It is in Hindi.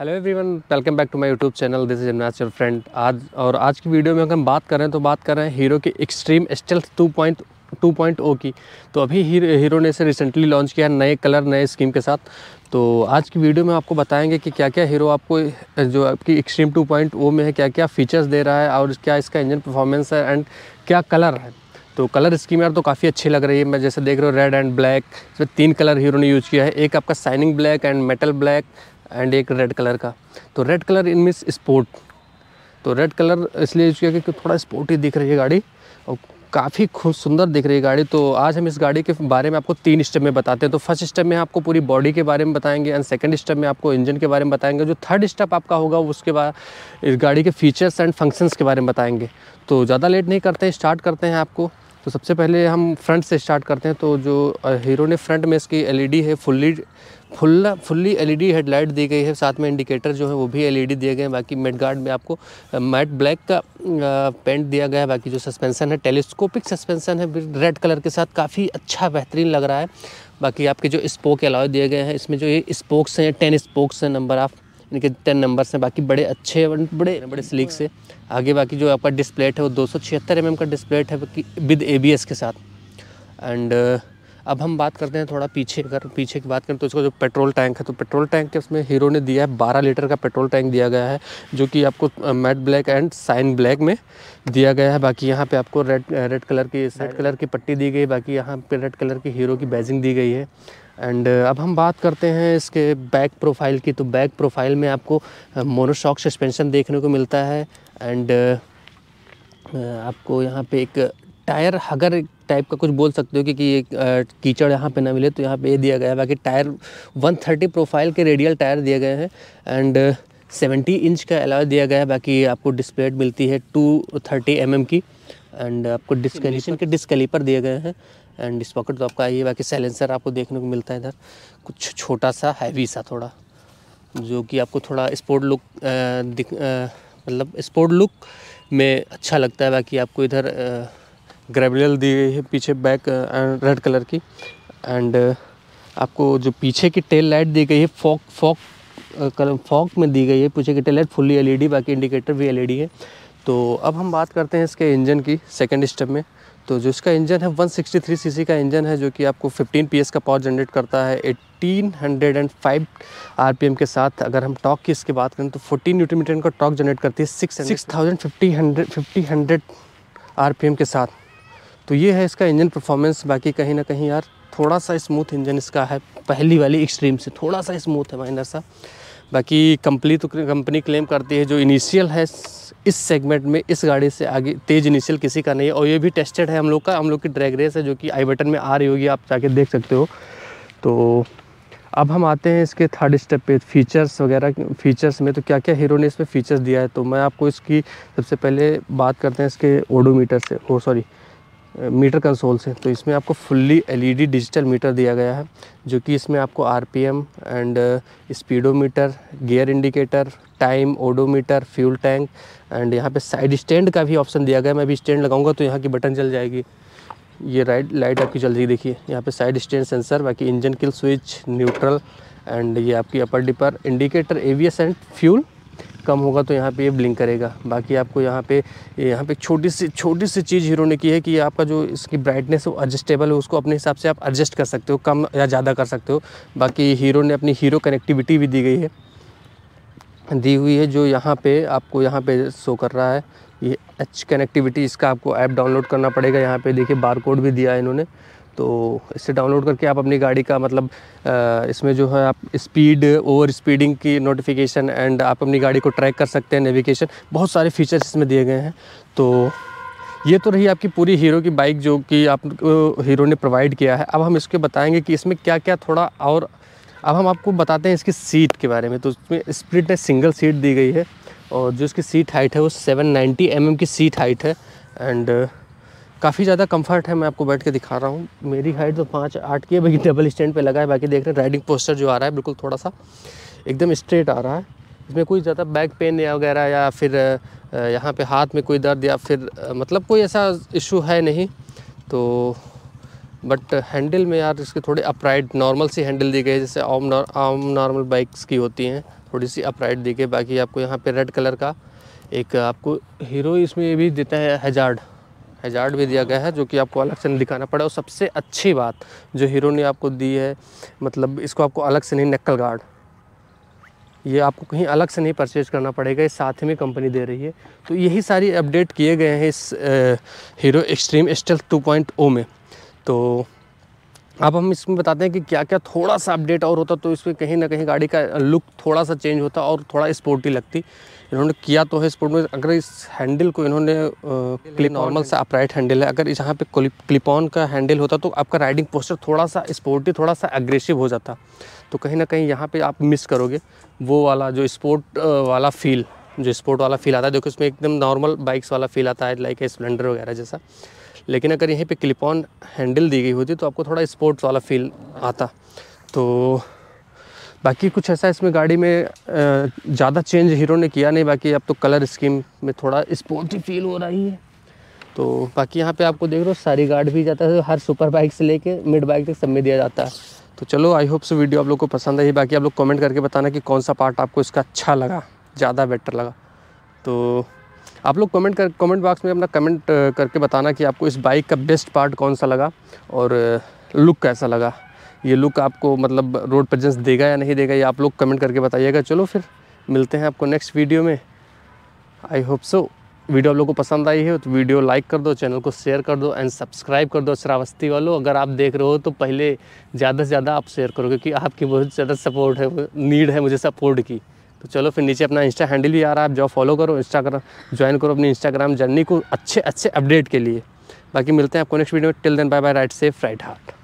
hello everyone welcome back to my YouTube channel this is gymnast your friend आज और आज की वीडियो में अगर हम बात करें तो बात कर रहे हैं हीरो की एक्सट्रीम स्टेल्थ ओ की तो अभी हीरो हीरो ने इसे रिसेंटली लॉन्च किया है नए कलर नए स्कीम के साथ तो आज की वीडियो में आपको बताएंगे कि क्या क्या हीरो आपको जो आपकी एक्सट्रीम ओ में है क्या क्या फ़ीचर्स दे रहा है और क्या इसका इंजन परफॉर्मेंस है एंड क्या कलर है तो कलर स्कीम यार तो काफ़ी अच्छी लग रही है मैं जैसे देख रहा हूँ रेड एंड ब्लैक इसमें तीन कलर हीरो ने यूज़ किया है एक आपका shining black and metal black and एक रेड कलर का तो रेड कलर इन मिस स्पोर्ट तो रेड कलर इसलिए यूज किया क्योंकि थोड़ा स्पोर्टी दिख रही है गाड़ी और काफ़ी खूब सुंदर दिख रही है गाड़ी तो आज हम इस गाड़ी के बारे में आपको तीन स्टेप में बताते हैं तो फर्स्ट स्टेप में आपको पूरी बॉडी के बारे में बताएंगे एंड सेकंड स्टेप में आपको इंजन के बारे में बताएंगे जो थर्ड स्टेप आपका होगा उसके बाद इस गाड़ी के फीचर्स एंड फंक्शंस के बारे में बताएंगे तो ज़्यादा लेट नहीं करते हैं स्टार्ट करते हैं आपको तो सबसे पहले हम फ्रंट से स्टार्ट करते हैं तो जो हीरो ने फ्रंट में इसकी एल है फुल्ली खुला फुल्ली एलईडी हेडलाइट दी गई है साथ में इंडिकेटर जो है वो भी एलईडी e दिए गए हैं बाकी मेड गार्ड में आपको मैट ब्लैक का पेंट दिया गया है बाकी जो सस्पेंसन है टेलीस्कोपिक सस्पेंसन है रेड कलर के साथ काफ़ी अच्छा बेहतरीन लग रहा है बाकी आपके जो स्पोक अलाव दिए गए हैं इसमें जो ये स्पोक्स हैं टेन स्पोक्स हैं नंबर ऑफ़ इनके टेन नंबर्स हैं बाकी बड़े अच्छे बड़े बड़े स्लीक से आगे बाकी जो आपका डिस्प्लेट है वो दो सौ छिहत्तर एम mm का डिस्प्लेट है विद ए के साथ एंड अब हम बात करते हैं थोड़ा पीछे अगर पीछे की बात करें तो इसका जो पेट्रोल टैंक है तो पेट्रोल टैंक के उसमें हीरो ने दिया है बारह लीटर का पेट्रोल टैंक दिया गया है जो कि आपको matte black and shine black में दिया गया है बाकी यहाँ पे आपको रेड रेड कलर की रेड कलर की पट्टी दी गई बाकी यहाँ पे रेड कलर की हीरो की बैजिंग दी गई है एंड अब हम बात करते हैं इसके बैक प्रोफाइल की तो बैक प्रोफाइल में आपको मोनोशॉक सस्पेंशन देखने को मिलता है एंड आपको यहाँ पे एक टायर हगर टाइप का कुछ बोल सकते हो कि, कि ये कीचड़ यहाँ पे ना मिले तो यहाँ पे ये दिया गया है बाकी टायर 130 प्रोफाइल के रेडियल टायर दिए गए हैं एंड 70 इंच का अलावा दिया गया है बाकी आपको डिस्प्लेट मिलती है 230 थर्टी mm की एंड आपको डिस्कलीशन के डिस्कलीपर दिए गए हैं एंड इस पॉकेट तो आपका आई है बाकी सैलेंसर आपको देखने को मिलता है इधर कुछ छोटा सा हैवी सा थोड़ा जो कि आपको थोड़ा स्पोर्ट लुक मतलब स्पोर्ट लुक में अच्छा लगता है बाकी आपको इधर ग्रेबरियल दी गई है पीछे बैक रेड कलर की एंड आपको जो पीछे की टेल लाइट दी गई है फॉक फॉक कलर फॉक में दी गई है पीछे की टेल लाइट फुल्ली एलईडी बाकी इंडिकेटर भी एलईडी है तो अब हम बात करते हैं इसके इंजन की सेकेंड स्टेप में तो जो इसका इंजन है 163 सीसी का इंजन है जो कि आपको 15 पीएस का पावर जनरेट करता है 1805 आरपीएम के साथ अगर हम टॉक की इसकी बात करें तो 14 न्यूट्रीमीटर का टॉक जनरेट करती है six six thousand fifty hundred fifty hundred आर के साथ तो ये है इसका इंजन परफॉर्मेंस बाकी कहीं ना कहीं यार थोड़ा सा स्मूथ इंजन इसका है पहली वाली एक्सट्रीम से थोड़ा सा स्मूथ है माइनर सा बाकी कंपनी तो कंपनी क्लेम करती है जो इनिशियल है इस सेगमेंट में इस गाड़ी से आगे तेज इनिशियल किसी का नहीं है और ये भी टेस्टेड है हम लोग का हम लोग की ड्रैग रेस है जो कि आई बटन में आ रही होगी आप जाके देख सकते हो तो अब हम आते हैं इसके थर्ड स्टेप पे फीचर्स वगैरह फीचर्स में तो क्या क्या हीरो ने इसमें फ़ीचर्स दिया है तो मैं आपको इसकी सबसे पहले बात करते हैं इसके ओडोमीटर से oh oh, sorry meter console से तो इसमें आपको फुल्ली एलईडी डिजिटल मीटर दिया गया है जो कि इसमें आपको RPM and speedometer gear indicator time odometer fuel tank and यहाँ पे साइड स्टैंड का भी ऑप्शन दिया गया है मैं अभी स्टैंड लगाऊंगा तो यहाँ की बटन चल जाएगी ये राइट लाइट आपकी चल रही देखिए यहाँ पे साइड स्टैंड सेंसर बाकी engine kill switch neutral and ये आपकी upper dipper indicator ABS and fuel कम होगा तो यहाँ पे ये ब्लिंक करेगा बाकी आपको यहाँ पे यहाँ पे छोटी सी छोटी सी चीज़ हीरो ने की है कि आपका जो इसकी ब्राइटनेस वो एडजस्टेबल है उसको अपने हिसाब से आप एडजस्ट कर सकते हो कम या ज़्यादा कर सकते हो बाकी हीरो ने अपनी हीरो कनेक्टिविटी भी दी गई है दी हुई है जो यहाँ पर आपको यहाँ पे शो कर रहा है ये एच कनेक्टिविटी इसका आपको ऐप डाउनलोड करना पड़ेगा यहाँ पे देखिए बार कोड भी दिया है इन्होंने तो इससे डाउनलोड करके आप अपनी गाड़ी का मतलब इसमें जो है आप स्पीड ओवर स्पीडिंग की नोटिफिकेशन एंड आप अपनी गाड़ी को ट्रैक कर सकते हैं नेविगेशन बहुत सारे फीचर्स इसमें दिए गए हैं तो ये तो रही आपकी पूरी हीरो की बाइक जो कि आप हीरो ने प्रोवाइड किया है अब हम इसके बताएंगे कि इसमें क्या क्या थोड़ा और अब हम आपको बताते हैं इसकी सीट के बारे में तो इसमें स्प्लिट ने सिंगल सीट दी गई है और जो इसकी सीट हाइट है वो 790 एम mm की सीट हाइट है एंड काफ़ी ज़्यादा कंफर्ट है मैं आपको बैठ के दिखा रहा हूँ मेरी हाइट तो पाँच आठ की है भाई डबल स्टैंड पे लगा है बाकी देख रहे हैं राइडिंग पोस्टर जो आ रहा है बिल्कुल थोड़ा सा एकदम स्ट्रेट आ रहा है इसमें कोई ज़्यादा बैक पेन या वगैरह या फिर यहाँ पे हाथ में कोई दर्द या फिर मतलब कोई ऐसा इशू है नहीं तो बट हैंडल में यार इसके थोड़े अपराइट नॉर्मल सी हैंडल दी गई है जैसे आम आम नॉर्मल बाइक्स की होती हैं थोड़ी सी अपराइट दी गई बाकी आपको यहाँ पर रेड कलर का एक आपको हीरो इसमें भी देता है हजार्ड हैजार्ड भी दिया गया है जो कि आपको अलग से नहीं दिखाना पड़ा और सबसे अच्छी बात जो हीरो ने आपको दी है मतलब इसको आपको अलग से नहीं नक्कल गार्ड ये आपको कहीं अलग से नहीं परचेज करना पड़ेगा ये साथ में कंपनी दे रही है तो यही सारी अपडेट किए गए हैं इस हीरो एक्सट्रीम स्टेल 2.0 में तो अब हम इसमें बताते हैं कि क्या क्या थोड़ा सा अपडेट और होता तो इसमें कहीं ना कहीं गाड़ी का लुक थोड़ा सा चेंज होता और थोड़ा स्पोर्टी लगती इन्होंने किया तो है स्पोर्ट में अगर इस हैंडल को इन्होंने क्लिप नॉर्मल सा अपराइट हैंडल है अगर यहाँ पे क्लिप ऑन का हैंडल होता तो आपका राइडिंग पोस्टर थोड़ा सा स्पोर्टी थोड़ा सा अग्रेसिव हो जाता तो कहीं ना कहीं यहाँ पर आप मिस करोगे वो वाला जो स्पोर्ट वाला फील जो स्पोर्ट वाला फील आता है देखो इसमें एकदम नॉर्मल बाइक्स वाला फील आता है लाइक स्प्लेंडर वगैरह जैसा लेकिन अगर यहीं पे क्लिप ऑन हैंडल दी गई होती तो आपको थोड़ा स्पोर्ट्स वाला फील आता तो बाकी कुछ ऐसा इसमें गाड़ी में ज़्यादा चेंज हीरो ने किया नहीं बाकी अब तो कलर स्कीम में थोड़ा स्पोर्टी फील हो रही है तो बाकी यहाँ पे आपको देख रहे हो सारी गार्ड भी जाता है तो हर सुपर बाइक से लेके मिड बाइक तक सब में दिया जाता है तो चलो आई होप सो वीडियो आप लोग को पसंद आई बाकी आप लोग कमेंट करके बताना कि कौन सा पार्ट आपको इसका अच्छा लगा ज़्यादा बेटर लगा तो आप लोग कमेंट कर कमेंट बॉक्स में अपना कमेंट करके बताना कि आपको इस बाइक का बेस्ट पार्ट कौन सा लगा और लुक कैसा लगा ये लुक आपको मतलब रोड प्रजेंस देगा या नहीं देगा ये आप लोग कमेंट करके बताइएगा चलो फिर मिलते हैं आपको नेक्स्ट वीडियो में आई होप सो वीडियो आप लोगों को पसंद आई है तो वीडियो लाइक कर दो चैनल को शेयर कर दो एंड सब्सक्राइब कर दो श्रावस्ती वालों अगर आप देख रहे हो तो पहले ज़्यादा से ज़्यादा आप शेयर करो क्योंकि आपकी बहुत ज़्यादा सपोर्ट है नीड है मुझे सपोर्ट की तो चलो फिर नीचे अपना इंस्टा हैंडल भी आ रहा है आप जो फॉलो करो इंस्टाग्राम ज्वाइन करो अपनी इंस्टाग्राम जर्नी को अच्छे अच्छे अपडेट के लिए बाकी मिलते हैं आपको नेक्स्ट वीडियो में till then bye bye ride safe ride heart